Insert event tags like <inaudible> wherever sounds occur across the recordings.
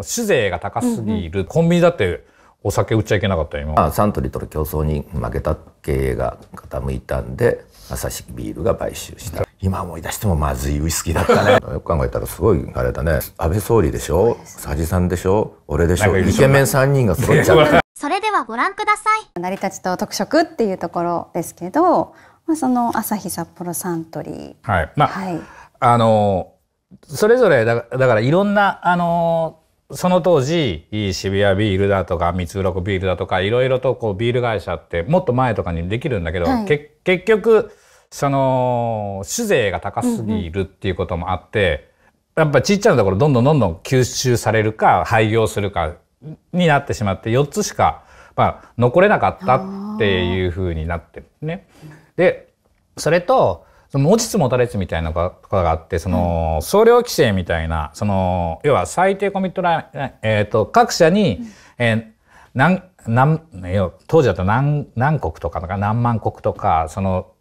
酒税が高すぎる、うんうん、コンビニだってお酒売っちゃいけなかった今あサントリーとの競争に負けた経営が傾いたんで朝日ビールが買収した今思い出してもまずいウイスキーだったね <laughs> よく考えたらすごいあれだね安倍総理でしょ佐治さんでしょ俺でしょイケメン3人が揃っちゃった <laughs> それではご覧ください成り立ちと特色っていうところですけど、まあ、その朝日札幌サントリーはいまあ、はい、あのそれぞれだだからいろんなあのその当時、渋谷ビールだとか、三つ六ビールだとか、いろいろとこうビール会社ってもっと前とかにできるんだけど、はい、け結局、その、酒税が高すぎるっていうこともあって、うんうん、やっぱちっちゃなところどんどんどんどん吸収されるか、廃業するかになってしまって、4つしか、まあ、残れなかったっていうふうになってるね。で、それと、その持ちつ持たれつみたいなことがあって、その、総量規制みたいな、その、要は最低コミットライン、えっ、ー、と、各社に、えー、何、何、当時だと何、何国とか、何万国とか、その、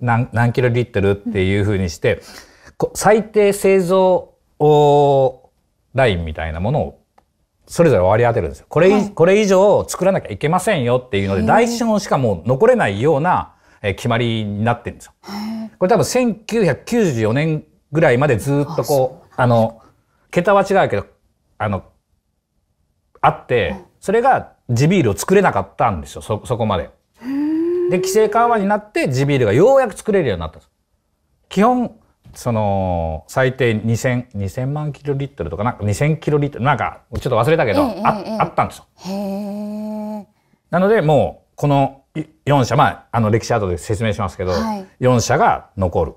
何、何キロリットルっていうふうにして、最低製造ラインみたいなものをそれぞれ割り当てるんですよ。これ、はい、これ以上作らなきゃいけませんよっていうので、第一資本しかもう残れないようなえ決まりになってるんですよ。これ多分1994年ぐらいまでずっとこう、あの、桁は違うけど、あの、あって、それが地ビールを作れなかったんですよ、そ、そこまで。で、規制緩和になって地ビールがようやく作れるようになったんです。基本、その、最低2000、2000万キロリットルとか、なんか2000キロリットル、なんか、ちょっと忘れたけど、ええ、あ、え、あったんですよ。なので、もう、この4社、まあ、あの歴史後で説明しますけど、はい、4社が残る。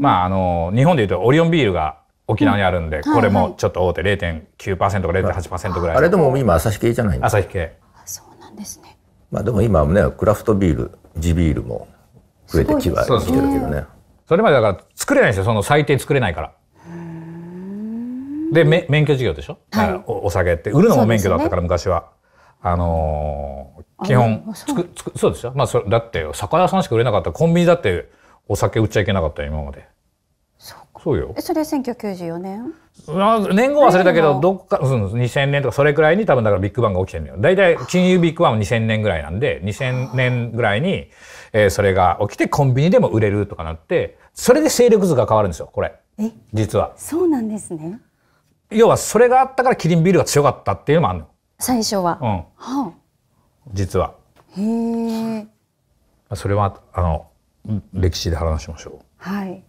まあ、あの、日本でいうとオリオンビールが沖縄にあるんで、これもちょっと大手0.9%か0.8%ぐらい。あれでも今、朝日系じゃない朝日系。そうなんですね。まあでも今ね、クラフトビール、地ビールも増えてきはきてるけどね。それまでだから作れないんですよ、その最低作れないから。で、免許事業でしょ、はい、お酒って。売るのも免許だったから、昔は。あのー、基本つくつくそうですよ、まあそ、れ、だって酒屋さんしか売れなかったコンビニだってお酒売っちゃいけなかった今までそうよえ、それ1994年年号忘れたけどどっか、うん、2000年とかそれくらいに多分だからビッグバンが起きてるのよ大体金融ビッグバンは2000年ぐらいなんで2000年ぐらいに、えー、それが起きてコンビニでも売れるとかなってそれで勢力図が変わるんですよこれえ実はそうなんですね要はそれがあったからキリンビールが強かったっていうのもあるの最初は、うん、はあ、実はへえそれはあの歴史で話しましょうはい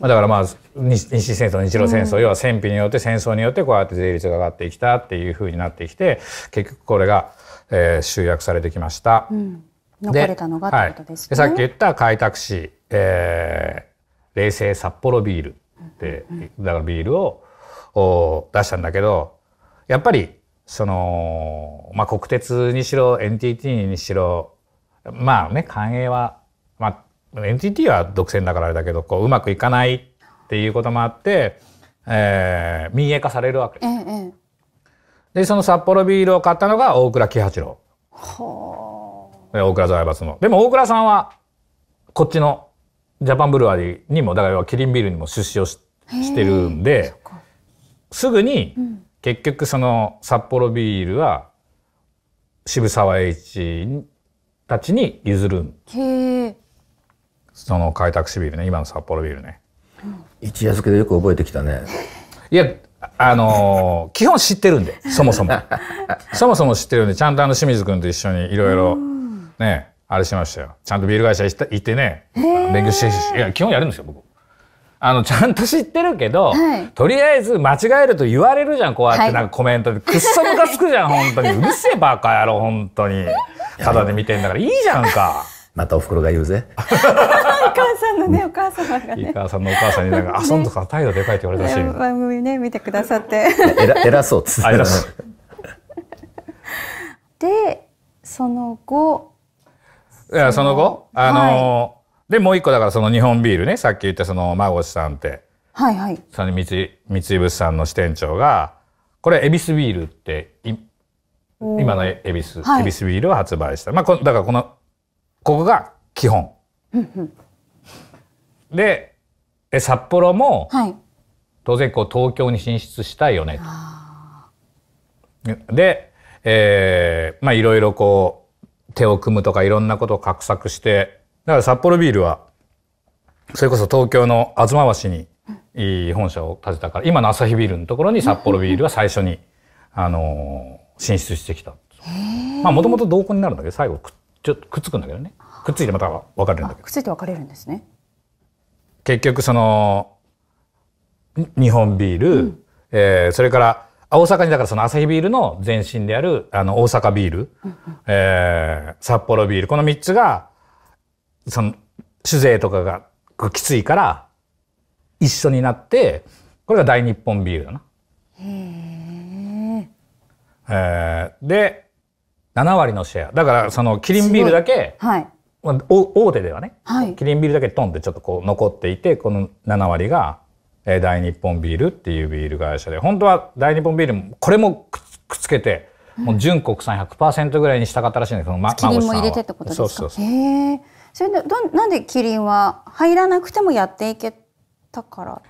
だからまあ日清戦争日露戦争、うん、要は戦費によって戦争によってこうやって税率が上がってきたっていうふうになってきて結局これが、えー、集約されてきました。うん、残れたのがってことですね、はい、さっき言った開拓史、えー、冷製札幌ビールで、うんうん、だからビールを出したんだけどやっぱり、その、まあ、国鉄にしろ、NTT にしろ、まあね、官営は、まあ、NTT は独占だからあれだけど、こう、うまくいかないっていうこともあって、えー、民営化されるわけです。で、その札幌ビールを買ったのが大倉喜八郎。で、大倉財閥の。でも大倉さんは、こっちのジャパンブルワリーにも、だからキリンビールにも出資をししてるんで、すぐに、うん結局その札幌ビールは渋沢栄一たちに譲るへその開拓しビールね今の札幌ビールね、一夜漬けでよく覚えてきたね <laughs> いやあのー、基本知ってるんでそもそも <laughs> そもそも知ってるんでちゃんとあの清水君と一緒にいろいろねあれしましたよちゃんとビール会社行ってね勉強していや基本やるんですよ僕あのちゃんと知ってるけど、はい、とりあえず間違えると言われるじゃんこうやってなんかコメントで、くっそムカつくじゃん本当にうるせえバカ野郎本当にただで見てんだからいいじゃんか。またお袋が言うぜ。お母さんのね、お母様が、ね。お母さんのお母さんになんか、遊んとから、態度でかいって言われたし。番組ね、見てくださって。えら、そうっつって。偉そう。で、その後。いや、その後、あのーはいで、もう一個だからその日本ビールね、さっき言ったその、孫さんって。はいはい。その三井、三井物産の支店長が、これ、エビスビールって、今のエビス、はい、エビスビールを発売した。まあ、こだからこの、ここが基本。で、え札幌も、はい、当然こう東京に進出したいよね。で、えー、まあいろいろこう手を組むとかいろんなことを画策してだから札幌ビールはそれこそ東京の東橋に本社を建てたから今のアサヒビールのところに札幌ビールは最初に、あの進出してきたまあもともと同梱になるんだけど最後くちょっとくっつくんだけどねくっついてまた分かれるんだけどくっついて分かれるんですね結局その日本ビール、うん、えー、それから大阪にだからそのアサヒビールの前身であるあの大阪ビール、うんうん、えー、札幌ビールこの3つがその、酒税とかがきついから、一緒になって、これが大日本ビールだな。へえー、で、7割のシェア。だからそのキリンビールだけ、はい、大手ではね、はい、キリンビールだけトンってちょっとこう残っていて、この7割が、えー、大日本ビールっていうビール会社で、本当は大日本ビールこれもくっつけて、もう純国産100%ぐらいにしたかったらしいんすけど、ま、キリンも入れてってことですかそうそうそう。へえそれでどなんでキリンは入らなくてもやっていけたから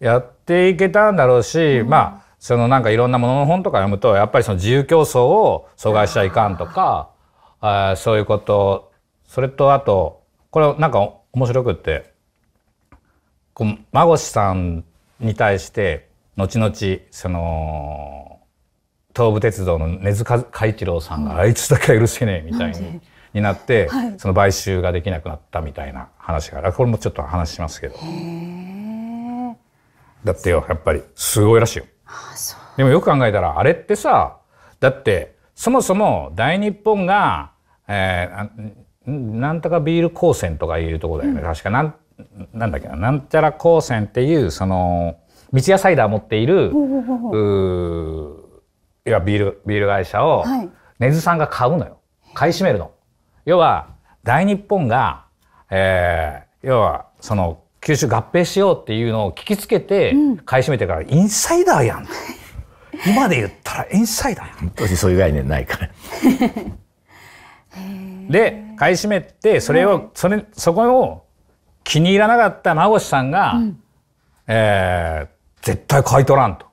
やっていけたんだろうし、うん、まあそのなんかいろんなものの本とか読むとやっぱりその自由競争を阻害しちゃいかんとかあそういうことそれとあとこれなんか面白くってこう孫子さんに対して後々その東武鉄道の根津嘉一郎さんが、うん、あいつだけは許せねえみたいにになって、はい、その買収ができなくなったみたいな話があるこれもちょっと話しますけどだってよやっぱりすごいらしいよでもよく考えたらあれってさだってそもそも大日本が、えー、なんとかビール高専とかいうとこだよね、うん、確かなんなんだっけななんちゃら高専っていうその三ツ矢サイダー持っているういやビールビール会社を、根津さんが買うのよ買い占めるの。要は大日本が、えー、要はその吸収合併しようっていうのを聞きつけて買い占めてから、インサイダーやん今で言ったらインサイダーやん本当にそういう概念ないから <laughs> で買い占めてそれを、はい、それそこを気に入らなかった孫さんが、うん、えー、絶対買い取らんと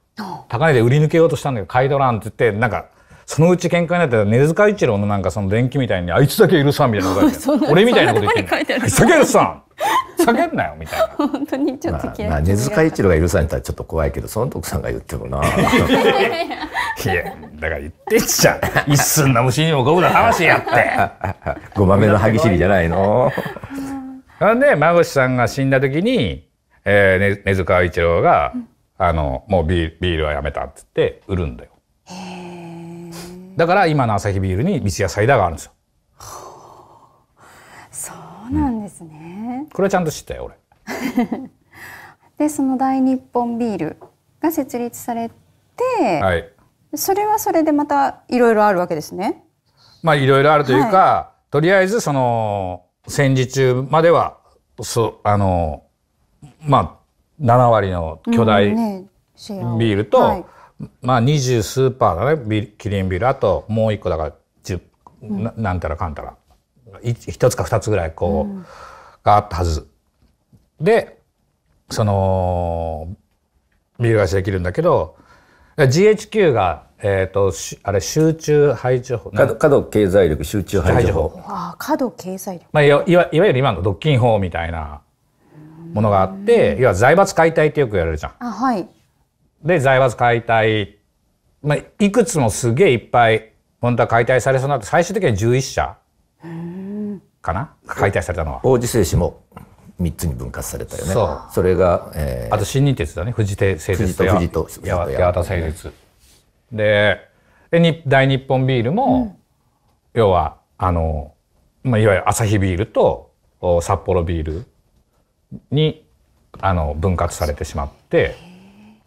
高値で売り抜けようとしたんだけど買い取らんって言ってなんかそのうち喧嘩になってた根塚一郎のなんかその電気みたいに、あいつだけ許さんみたいなこ <laughs> 俺みたいなこと言ってる。酒許さん酒んなよみたいな。本当にちょっと気い、まあ、根塚一郎が許されたらちょっと怖いけど、その徳さんが言ってもな。いや、だから言ってっちゃ一寸の虫にも五分の話やって。ごまめの歯ぎしりじゃないの。なんで、孫子さんが死んだ時に、えー、根塚一郎が、あの、もうビールはやめたって言って、売るんだよ。へー。だから今の朝日ビールに三ツ矢サイダーがあるんですよ。そうなんですね、うん、これはちゃんと知ったよ俺。<laughs> でその大日本ビールが設立されて、はい、それはそれでまたいろいろあるわけですね。まあいろいろあるというか、はい、とりあえずその戦時中まではそあのまあ7割の巨大ビールと、うんねまあ二十数パーだねキリンビールあともう一個だから十、うん、なんたらかんたら一つか二つぐらいこう、うん、があったはずでそのビール貸しできるんだけど GHQ がえっ、ー、とあれ集中排除法過度経済力集中排除法あ過度経済力、まあ、いわいわゆる今の独禁法みたいなものがあって要は財閥解体ってよく言われるじゃん。あはいで、財閥解体。まあ、いくつもすげえいっぱい、本当は解体されそうになって、最終的には11社かな解体されたのは。王子製紙も3つに分割されたよね。そう。それが、えー、あと新日鉄だね。富士製鉄と富士と富士と八幡製鉄。で、で大日本ビールも、うん、要は、あの、まあ、いわゆるアサヒビールと札幌ビールに、あの、分割されてしまって、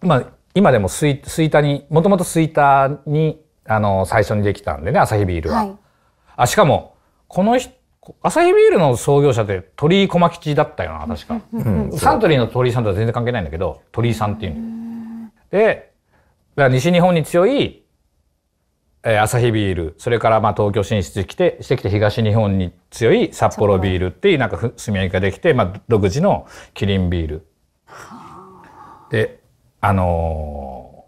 まあ、今でもスイスイタにもともとスイタにあの最初にできたんでねアサヒビールは。はい、あしかもこのアサヒビールの創業者って鳥居小牧吉だったよな確か、うん、サントリーの鳥居さんとは全然関係ないんだけど鳥居さんっていう、うで西日本に強い、えー、アサヒビールそれからまあ東京進出してしてきて東日本に強い札幌ビールっていうなんか住み合いができて、まあ、独自のキリンビール。であの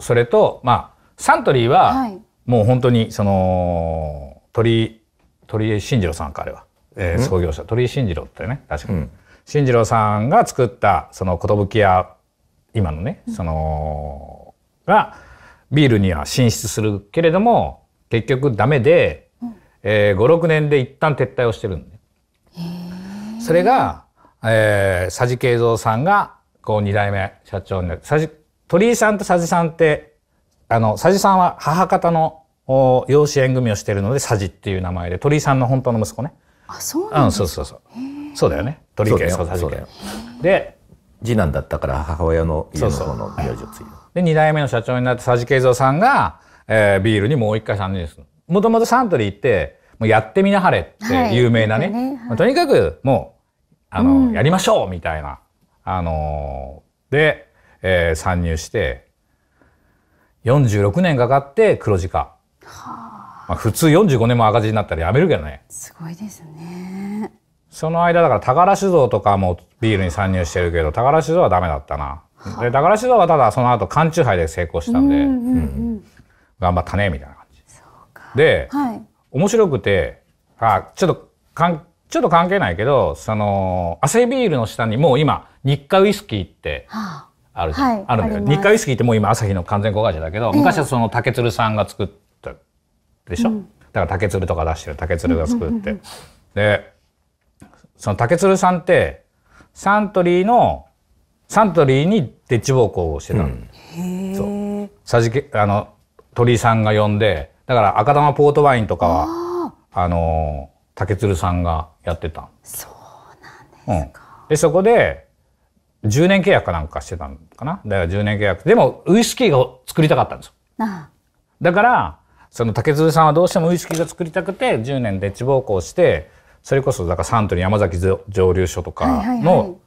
ー、それと、まあ、サントリーは、もう本当に、その、鳥、鳥江慎次郎さんか、あれは。えー、創業者、鳥居慎次郎ってね、確かに。慎、うん、次郎さんが作った、その、寿屋、今のね、その、が、ビールには進出するけれども、結局ダメで、えー、5、6年で一旦撤退をしてるんで。それが、えー、佐治慶三さんがこう二代目社長になって、さじ、鳥居さんとさじさんって、あの、さじさんは母方の養子縁組をしているので、さじっていう名前で、鳥居さんの本当の息子ね。あ、そうなんですか、うん、そうそうそう。そうだよね。鳥居家、佐治家。で、次男だったから母親の家の方の名字をついで、二代目の社長になってさじ慶三さんが、えー、ビールにもう一回参入する。もともとサントリーって、もうやってみなはれって有名なね。はい、ねはい、とにかく、もう、あの、うん、やりましょうみたいなあので、えー、参入して46年かかって黒字化、はまあ、普通45年も赤字になったらやめるけどねすごいですねその間だから宝酒造とかもビールに参入してるけど宝酒造はダメだったな、で宝酒造はただその後缶酎ハイで成功したんで、うんうんうん頑張ったねみたいな感じで、はい、面白くてあちょっとちょっと関係ないけどそのアセビールの下にもう今日課ウイスキーってあるじゃん、はい、あるんだよ日課ウイスキーってもう今朝日の完全子会社だけど、昔はその竹鶴さんが作ったでしょ、うだから竹鶴とか出してる竹鶴が作って、でその竹鶴さんってサントリーのサントリーにデッチ奉公をしてたの、うん、そうさじけあの鳥居さんが呼んでだから赤玉ポートワインとかはあの竹鶴さんがやってたそうなんですか、うん、でそこで10年契約かなんかしてたのかなだから10年契約でもウイスキーを作りたかったんですよだからその竹鶴さんはどうしてもウイスキーが作りたくて10年で地奉公してそれこそだからサントリー山崎蒸留所とかの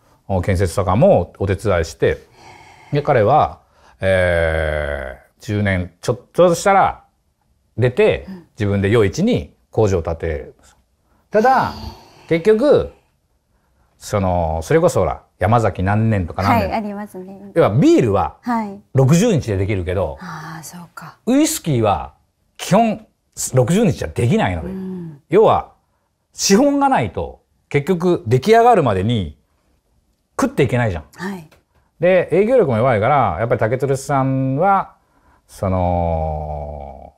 建設とかもお手伝いして、で彼は、えー、10年ちょっとしたら出て自分で夜市に工場を建てるんですただ結局そのそれこそほら山崎何年とか何年、はい、ありますね要はビールははい。60日でできるけど、はい、あそうかウイスキーは基本60日じゃできないので、うん、要は資本がないと結局出来上がるまでに食っていけないじゃん。はい、で営業力も弱いからやっぱり竹鶴さんはその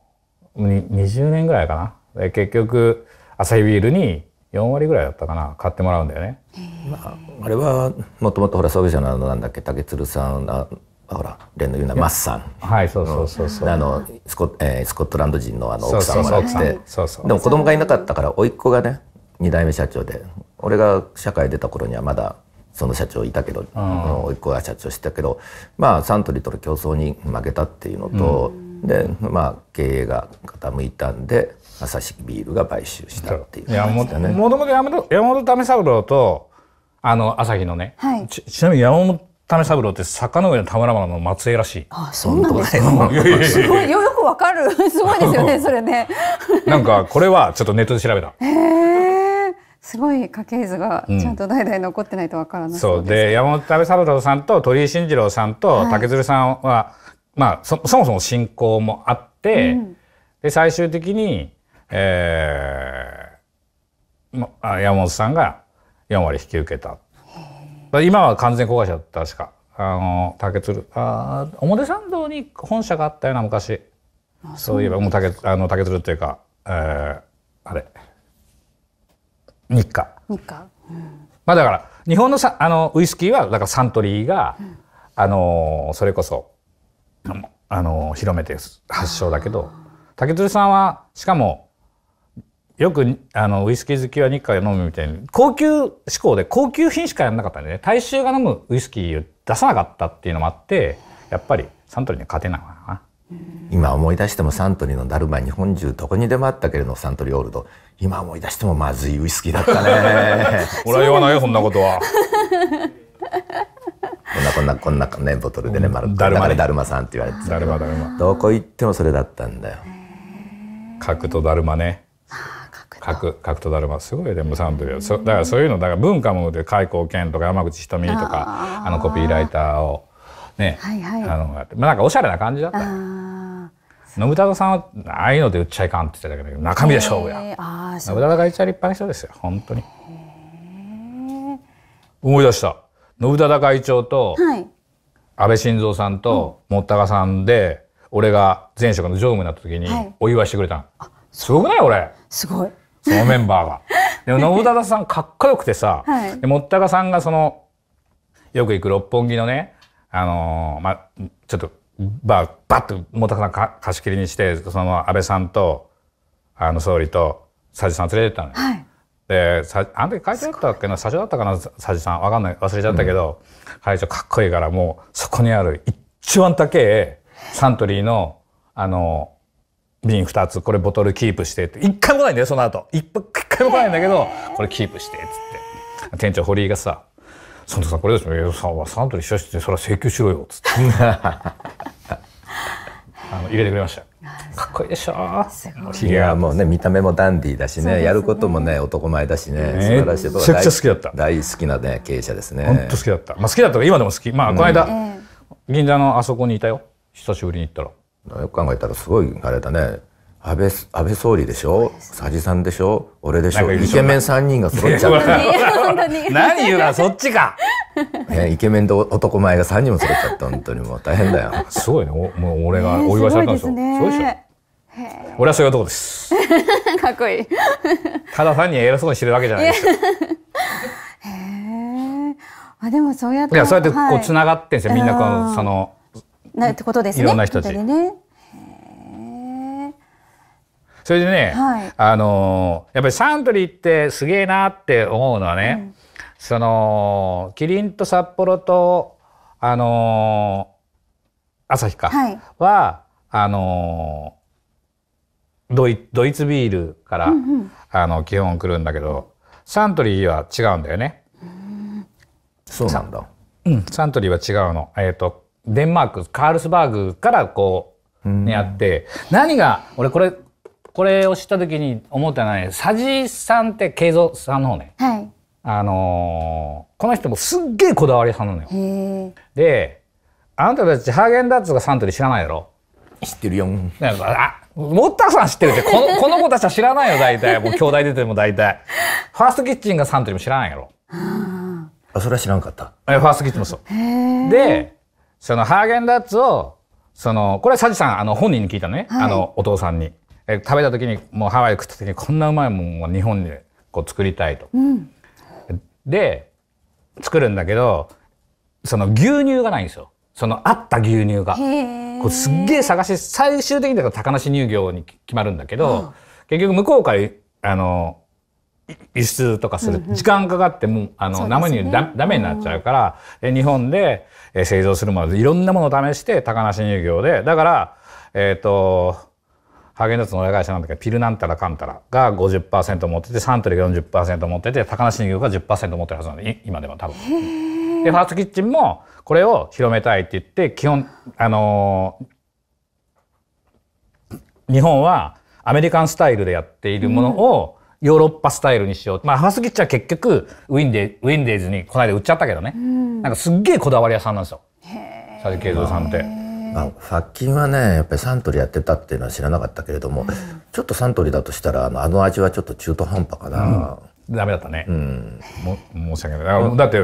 20年ぐらいかな結局朝日ビールに4割ぐらいだったかな買ってもらうんだよね。あれはもともとほら創業者のなんだっけ竹鶴さんあほら連の言うなマッサンはいそうそうそうそうあのスコ,、えー、スコットランド人のあの奥さんもらってでも子供がいなかったから甥っ子がね2代目社長で俺が社会出た頃にはまだその社長いたけど、うん、甥っ子が社長してたけどまあサントリーとの競争に負けたっていうのと、うん、でまあ経営が傾いたんで朝日ビールが買収したっていう感じだね。もともと山本為三郎とあの朝日のね、はい、ちちなみに山本為三郎って坂上の田村の末裔らしい。あそうなんですか。<laughs> すごいよくわかる。<laughs> すごいですよね、<laughs> それね。なんかこれはちょっとネットで調べた。へえ、すごい家系図がちゃんと代々残ってないとわからない、うん、そうで山本為三郎さんと鳥居慎次郎さんと竹鶴さんは、はい、まあそもそも信仰もあって、うん、で最終的にえー、山本さんが4割引き受けた。今は完全子会社だった確か。あの、竹鶴、あ表参道に本社があったような昔。そういえば、もう竹、あの、竹鶴っていうか、えー、あれ。日課。日課。うん、まあだから、日本のさ、あの、ウイスキーは、だからサントリーが、うん、あの、それこそ、あの、広めて発祥だけど、竹鶴さんは、しかも、よくあのウイスキー好きは日韓飲むみたいに高級志向で高級品しかやらなかったんでね大衆が飲むウイスキーを出さなかったっていうのもあってやっぱりサントリーには勝てないわな。今思い出してもサントリーのだるま日本中どこにでもあったけれどサントリーオールド今思い出してもまずいウイスキーだったね <laughs> 俺は言わないよそんなことは <laughs> こんなこんなこんなねボトルでね、まるだるまね、だるまさんって言われてただるまだるまどこ行ってもそれだったんだよ角とだるまね角角とだるますごいでもサンドリだからそういうのだから文化もで開口健とか山口瞳とかあのコピーライターをね、はいはい、あのまあなんかおしゃれな感じだった信忠さんはああいうので売っちゃいかんって言ってたけど中身で勝負や信忠が言っ立派な人ですよ本当に思い出した信忠会長と、はい、安倍晋三さんともった高さんで、俺が前職の常務になった時にお祝いしてくれたの、はい、すごくない俺すごいそのメンバーが。でも信忠さんかっこよくてさ、はい、でもったかさんがその、よく行く六本木のね、あのー、まあ、ちょっと、ば、まあ、ばっと、もったかさんか貸し切りにして、その安倍さんと、あの、総理と、佐治さん連れてったのよ。はい、で、さあの時会長だったっけな、社長だったかな、佐治さん。わかんない。忘れちゃったけど、うん、会長かっこいいから、もう、そこにある一番高え、サントリーの、あの、瓶2つ、これボトルキープしてって、一回も来ないんだよ、その後。一回も来ないんだけど、これキープして、つって。店長堀井がさ、そのさ、んこれですよ、さんはサントリーして、それは請求しろよ、つって。<laughs> あの入れてくれました。かっこいいでしょいやもうね見た目もダンディーだしね、ね、やることもね男前だしね、素晴らしいめちゃくちゃ好きだった大好きな、ね、経営者ですね本当好きだった、まあ、好きだったか今でも好きまあこの間、うん、銀座のあそこにいたよ久しぶりに行ったらよく考えたらすごいあれだね安倍安倍総理でしょ佐治さんでしょ俺でしょイケメン3人が揃っちゃう <laughs> 何言うなそっちかね、イケメンと男前が3人も揃っちゃった本当にもう大変だよすごいねもう俺がお祝いされたんでしょ、う。すごいでしょ俺はそういう男ですかっこいいただ単に偉そうにしてるわけじゃないですよへえでもそうやっていやそうやってこうつながってんですよ、みんなこのそのなってことですね。いろんな人たち。ね、それでね、はい、あのやっぱりサントリーってすげえなって思うのはね、うん、そのキリンと札幌とあの朝日かは、はい、あのドイドイツビールから、うんうん、あの基本来るんだけどサントリーは違うんだよね。うそうなんだ。うん、サントリーは違うの。えっ、ー、とデンマークカールスバーグからこう、ね、やって何が俺これこれを知った時に思ったのはね佐治さんって慶三さんの方ね、はい、あのー、この人もすっげえこだわりさんなのよ。であなたたちハーゲンダッツがサントリー知らないやろ知ってるよ。かあモッターさん知ってるってこの <laughs> この子たちは知らないよ大体もう兄弟出ても大体 <laughs> ファーストキッチンがサントリーも知らないやろ。あそれは知らんかった。え、ファーストキッチンもそう。でそのハーゲンダッツを、その、これはサジさん、あの、本人に聞いたね。はい、あの、お父さんに。え食べた時に、もうハワイ食った時に、こんなうまいもんを日本でこう作りたいと。うん、で、作るんだけど、その牛乳がないんですよ。そのあった牛乳が。こうすっげえ探し、最終的には高梨乳業に決まるんだけど、うん、結局向こうから、あの、輸出とかする。時間かかってもう、あの、生にダメになっちゃうから、日本で製造するのでいろんなものを試して、高梨乳業で。だから、えっ、と、ハーゲンダッツの親会社なんだけど、ピルなんたらかんたらが50%持ってて、サントリーが40%持ってて、高梨乳業が10%持ってるはずなんで、今でも多分。で、ファーストキッチンもこれを広めたいって言って、基本、あのー、日本はアメリカンスタイルでやっているものを、ヨーロッパスタイルにしよう。まあ、ハスキッチは結局、ウィンデ、ウィンデーズにこの間売っちゃったけどね。うん、なんかすっげえこだわり屋さんなんですよ。佐三さんって。まあ、ファッキンはね、やっぱりサントリーやってたっていうのは知らなかったけれども、うん、ちょっとサントリーだとしたら、あの味はちょっと中途半端かな。うん、だったね。うん。申し訳ない。だって、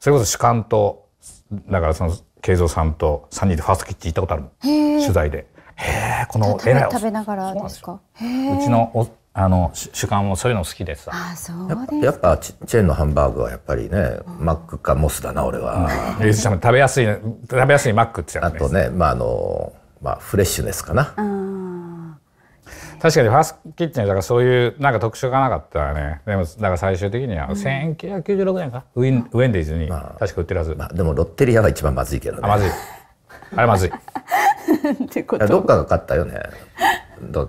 それこそ主観と、だからその、慶三さんと3人でファーストキッチン行ったことあるもん。取材で。へえ、この偉い食べながらですか。うちのおあの主観もそういうの好きでさあそうやっぱチェーンのハンバーグはやっぱりね、うん、マックかモスだな俺は、うん、食べやすい食べやすいマックってやつ、ね、あとねまああのまあフレッシュネスかな、うん、確かにファーストキッチンだからそういうなんか特色がなかったらねでもだから最終的には1996年か、ウィンウェンディーズに確か売ってるはず、まあ、まあ、でもロッテリアが一番まずいけどねまずいあれまずい <laughs> ってことどっかが買ったよねロ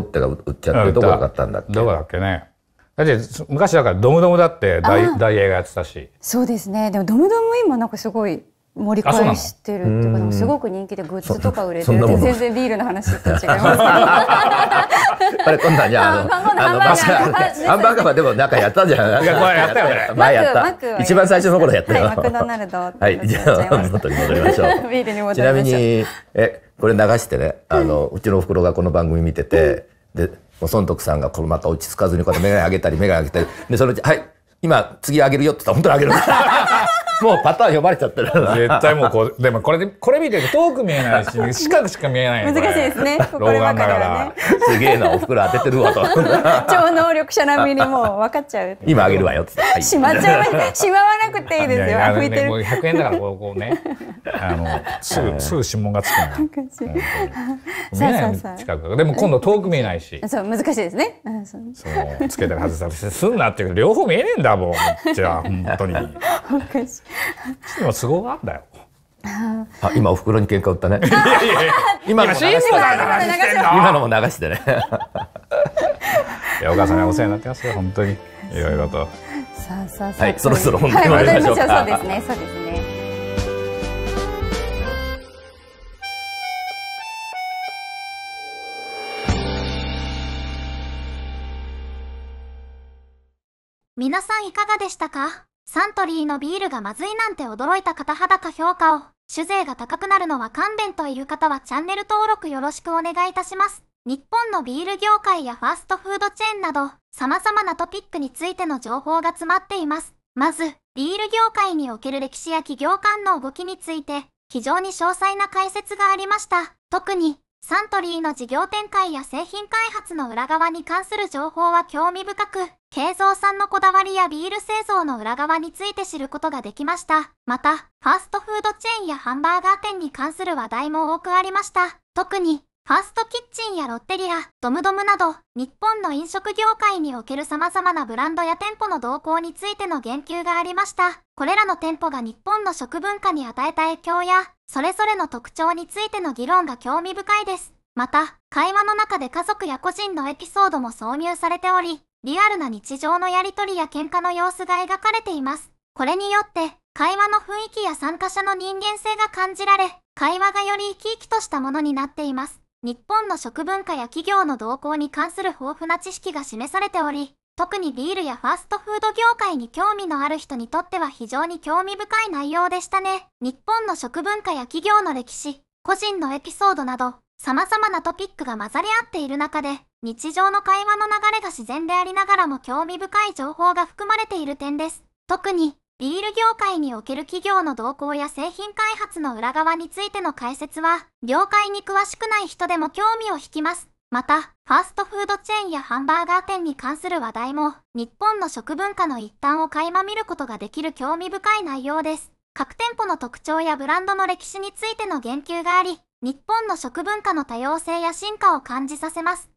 ッテが売っちゃってどこが買ったんだっけどこだっけねだって昔だからドムドムだってイエーがやってたしそうですねでもドムドムも今なんかすごい盛り返してるっていうかすごく人気でグッズとか売れてる全然ビールの話と違います <laughs> あれ今度はじゃああのハンバーガーはでもなんかやったじゃんやったよね <laughs> 前やった一番最初の頃やったよ、はい、マクドナルドはいじゃあ元に戻りましょう <laughs> ビールに戻りましょうちなみにえこれ流してね、あの、うちのおふくろがこの番組見てて、で、孫徳さんがこのまた落ち着かずにこうやって眼鏡上げたり眼鏡上げたり、で、そのうち、はい、今次上げるよって言ったら本当に上げる。もうパターン呼ばれちゃってる。絶対もうこう、でもこれで、これ見てると遠く見えないし、<laughs> 四角しか見えない。難しいですね。老眼だからすげえな、おふくろ当ててるわと。<laughs> 超能力者並みにもう分かっちゃう。今あげるわよっって。しまっちゃう。しまわなくていいですよ。いてる。もう100円だからこうね、<laughs> あの、すぐ、すぐ指紋がつくの。難しい。近く。でも今度遠く見えないし。そう、難しいですね。そう、つけたら外されすんなっていう両方見えねえんだもん。じゃあ、本当に。おかしい。今都合があんだよ。あ、今お袋に喧嘩売ったね。今のも流してね。いやお母さんお世話になってますよ本当にいろいろと。さあさあはいそろそろ本題参りましょうそうですねそうですね。皆さんいかがでしたかサントリーのビールがまずいなんて驚いた方裸評価を、酒税が高くなるのは勘弁という方はチャンネル登録よろしくお願いいたします。日本のビール業界やファーストフードチェーンなど、様々なトピックについての情報が詰まっています。まず、ビール業界における歴史や企業間の動きについて、非常に詳細な解説がありました。特に、サントリーの事業展開や製品開発の裏側に関する情報は興味深く、慶三さんのこだわりやビール製造の裏側について知ることができました。また、ファーストフードチェーンやハンバーガー店に関する話題も多くありました。特に、ファーストキッチンやロッテリア、ドムドムなど、日本の飲食業界における様々なブランドや店舗の動向についての言及がありました。これらの店舗が日本の食文化に与えた影響や、それぞれの特徴についての議論が興味深いです。また、会話の中で家族や個人のエピソードも挿入されており、リアルな日常のやりとりや喧嘩の様子が描かれています。これによって、会話の雰囲気や参加者の人間性が感じられ、会話がより生き生きとしたものになっています。日本の食文化や企業の動向に関する豊富な知識が示されており、特にビールやファーストフード業界に興味のある人にとっては非常に興味深い内容でしたね。日本の食文化や企業の歴史、個人のエピソードなど、様々なトピックが混ざり合っている中で、日常の会話の流れが自然でありながらも興味深い情報が含まれている点です。特に、ビール業界における企業の動向や製品開発の裏側についての解説は、業界に詳しくない人でも興味を引きます。また、ファーストフードチェーンやハンバーガー店に関する話題も、日本の食文化の一端を垣間見ることができる興味深い内容です。各店舗の特徴やブランドの歴史についての言及があり、日本の食文化の多様性や進化を感じさせます。